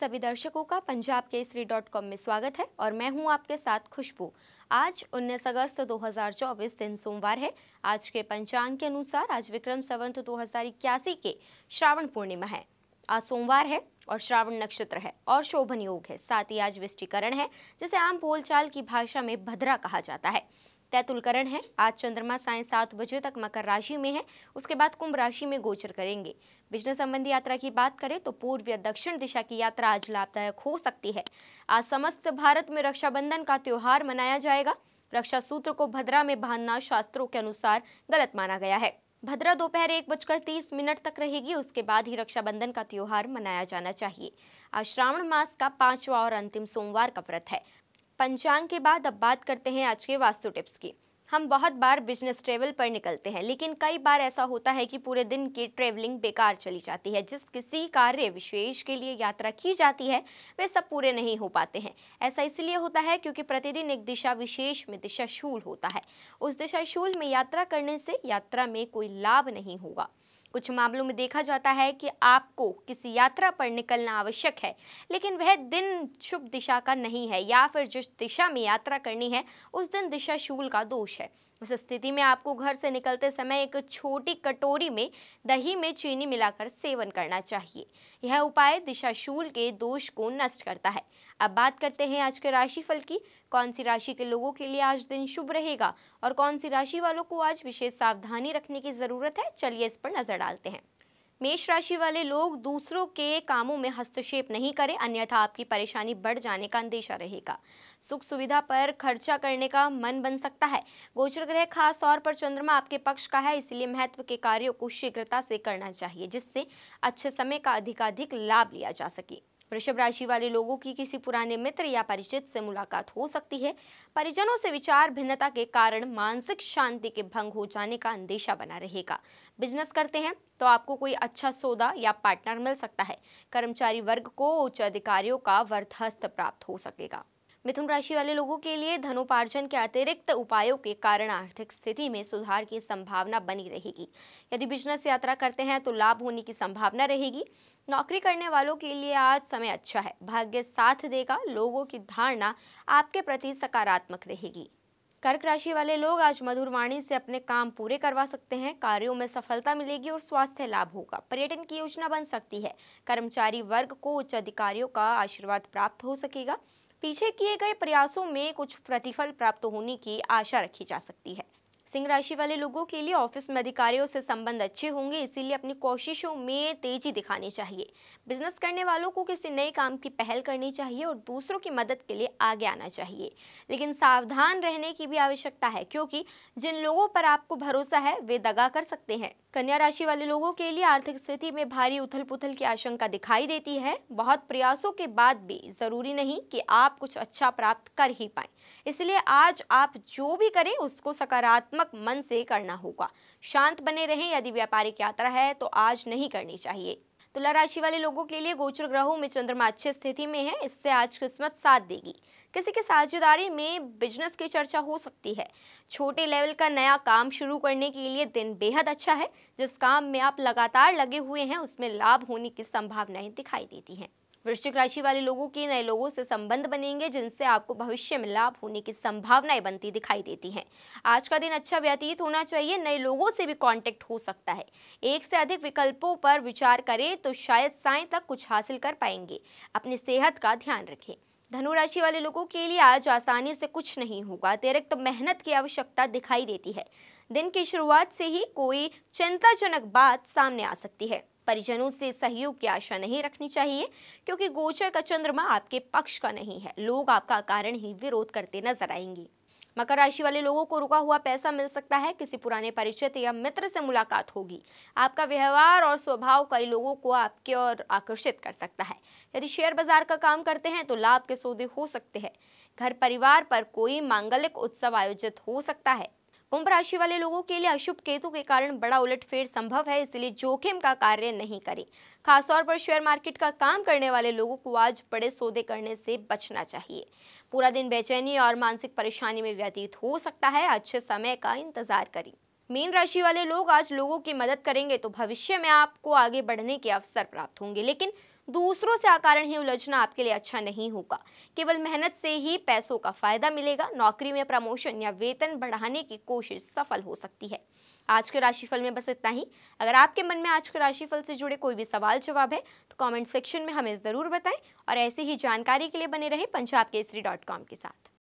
सभी दर्शकों का पंजाब केसरी डॉट कॉम में स्वागत है और मैं हूं आपके साथ खुशबू आज 19 अगस्त 2024 दिन सोमवार है आज के पंचांग के अनुसार आज विक्रम संवत दो के श्रावण पूर्णिमा है आज सोमवार है और श्रावण नक्षत्र है और शोभन योग है साथ ही आज विष्टिकरण है जिसे आम बोलचाल की भाषा में भद्रा कहा जाता है तैतुलकरण है आज चंद्रमा साय सात बजे तक मकर राशि में है उसके बाद कुंभ राशि में गोचर करेंगे बिजनेस संबंधी यात्रा की बात करें तो पूर्व या दक्षिण दिशा की यात्रा आज लाभदायक हो सकती है आज समस्त भारत में रक्षाबंधन का त्यौहार मनाया जाएगा रक्षा सूत्र को भद्रा में बांधना शास्त्रों के अनुसार गलत माना गया है भद्रा दोपहर एक बजकर तीस मिनट तक रहेगी उसके बाद ही रक्षाबंधन का त्यौहार मनाया जाना चाहिए आज श्रावण मास का पांचवा और अंतिम सोमवार का व्रत है पंचांग के बाद अब बात करते हैं आज के वास्तु टिप्स की हम बहुत बार बिजनेस ट्रेवल पर निकलते हैं लेकिन कई बार ऐसा होता है कि पूरे दिन की ट्रेवलिंग बेकार चली जाती है जिस किसी कार्य विशेष के लिए यात्रा की जाती है वे सब पूरे नहीं हो पाते हैं ऐसा इसलिए होता है क्योंकि प्रतिदिन एक दिशा विशेष में दिशाशूल होता है उस दिशाशूल में यात्रा करने से यात्रा में कोई लाभ नहीं होगा कुछ मामलों में देखा जाता है कि आपको किसी यात्रा पर निकलना आवश्यक है लेकिन वह दिन शुभ दिशा का नहीं है या फिर जिस दिशा में यात्रा करनी है उस दिन दिशा शूल का दोष है इस स्थिति में आपको घर से निकलते समय एक छोटी कटोरी में दही में चीनी मिलाकर सेवन करना चाहिए यह उपाय दिशाशूल के दोष को नष्ट करता है अब बात करते हैं आज के राशिफल की कौन सी राशि के लोगों के लिए आज दिन शुभ रहेगा और कौन सी राशि वालों को आज विशेष सावधानी रखने की जरूरत है चलिए इस पर नजर डालते हैं मेष राशि वाले लोग दूसरों के कामों में हस्तक्षेप नहीं करें अन्यथा आपकी परेशानी बढ़ जाने का अंदेशा रहेगा सुख सुविधा पर खर्चा करने का मन बन सकता है गोचर ग्रह खास तौर पर चंद्रमा आपके पक्ष का है इसलिए महत्व के कार्यों को शीघ्रता से करना चाहिए जिससे अच्छे समय का अधिकाधिक लाभ लिया जा सके वृषभ राशि वाले लोगों की किसी पुराने मित्र या परिचित से मुलाकात हो सकती है परिजनों से विचार भिन्नता के कारण मानसिक शांति के भंग हो जाने का अंदेशा बना रहेगा बिजनेस करते हैं तो आपको कोई अच्छा सौदा या पार्टनर मिल सकता है कर्मचारी वर्ग को उच्च अधिकारियों का वर्थहस्त प्राप्त हो सकेगा मिथुन राशि वाले लोगों के लिए धनोपार्जन के अतिरिक्त उपायों के कारण आर्थिक स्थिति में सुधार की संभावना बनी रहेगी यदि बिजनेस यात्रा करते हैं तो लाभ होने की संभावना रहेगी नौकरी करने वालों के लिए आज समय अच्छा है भाग्य साथ देगा लोगों की धारणा आपके प्रति सकारात्मक रहेगी कर्क राशि वाले लोग आज मधुर वाणी से अपने काम पूरे करवा सकते हैं कार्यों में सफलता मिलेगी और स्वास्थ्य लाभ होगा पर्यटन की योजना बन सकती है कर्मचारी वर्ग को उच्च अधिकारियों का आशीर्वाद प्राप्त हो सकेगा पीछे किए गए प्रयासों में कुछ प्रतिफल प्राप्त होने की आशा रखी जा सकती है सिंह राशि वाले लोगों के लिए ऑफिस में अधिकारियों से संबंध अच्छे होंगे इसीलिए अपनी कोशिशों में तेजी दिखानी चाहिए बिजनेस करने वालों को किसी नए काम की पहल करनी चाहिए और दूसरों की मदद के लिए आगे आना चाहिए लेकिन सावधान रहने की भी आवश्यकता है क्योंकि जिन लोगों पर आपको भरोसा है वे दगा कर सकते हैं कन्या राशि वाले लोगों के लिए आर्थिक स्थिति में भारी उथल पुथल की आशंका दिखाई देती है बहुत प्रयासों के बाद भी जरूरी नहीं कि आप कुछ अच्छा प्राप्त कर ही पाए इसलिए आज आप जो भी करें उसको सकारात्मक निष्पक मन से करना होगा शांत बने रहें यदि व्यापारिक यात्रा है तो आज नहीं करनी चाहिए तुला तो राशि वाले लोगों के लिए गोचर ग्रहों में चंद्रमा अच्छी स्थिति में है इससे आज किस्मत साथ देगी किसी के साझेदारी में बिजनेस की चर्चा हो सकती है छोटे लेवल का नया काम शुरू करने के लिए दिन बेहद अच्छा है जिस काम में आप लगातार लगे हुए हैं उसमें लाभ होने की संभावनाएं दिखाई देती हैं वृश्चिक राशि वाले लोगों के नए लोगों से संबंध बनेंगे जिनसे आपको भविष्य में लाभ होने की संभावनाएं बनती दिखाई देती हैं आज का दिन अच्छा व्यतीत होना चाहिए नए लोगों से भी कांटेक्ट हो सकता है एक से अधिक विकल्पों पर विचार करें तो शायद साय तक कुछ हासिल कर पाएंगे अपनी सेहत का ध्यान रखें धनु राशि वाले लोगों के लिए आज आसानी से कुछ नहीं होगा अतिरिक्त तो मेहनत की आवश्यकता दिखाई देती है दिन की शुरुआत से ही कोई चिंताजनक बात सामने आ सकती है परिजनों से सहयोग की आशा नहीं रखनी चाहिए क्योंकि गोचर का चंद्रमा आपके पक्ष का नहीं है लोग आपका कारण ही विरोध करते नजर आएंगे मकर राशि वाले लोगों को रुका हुआ पैसा मिल सकता है किसी पुराने परिचित या मित्र से मुलाकात होगी आपका व्यवहार और स्वभाव कई लोगों को आपके और आकर्षित कर सकता है यदि शेयर बाजार का काम करते हैं तो लाभ के सौदे हो सकते हैं घर परिवार पर कोई मांगलिक उत्सव आयोजित हो सकता है कुंभ राशि वाले लोगों के लिए अशुभ केतु के कारण बड़ा उलटफेर संभव है इसलिए जोखिम का कार्य नहीं करें खासतौर पर शेयर मार्केट का काम करने वाले लोगों को आज बड़े सौदे करने से बचना चाहिए पूरा दिन बेचैनी और मानसिक परेशानी में व्यतीत हो सकता है अच्छे समय का इंतजार करें मीन राशि वाले लोग आज लोगों की मदद करेंगे तो भविष्य में आपको आगे बढ़ने के अवसर प्राप्त होंगे लेकिन दूसरों से आकारण ही उलझना आपके लिए अच्छा नहीं होगा केवल मेहनत से ही पैसों का फायदा मिलेगा नौकरी में प्रमोशन या वेतन बढ़ाने की कोशिश सफल हो सकती है आज के राशिफल में बस इतना ही अगर आपके मन में आज के राशिफल से जुड़े कोई भी सवाल जवाब है तो कॉमेंट सेक्शन में हमें ज़रूर बताएं और ऐसी ही जानकारी के लिए बने रहें पंजाब केसरी डॉट कॉम के साथ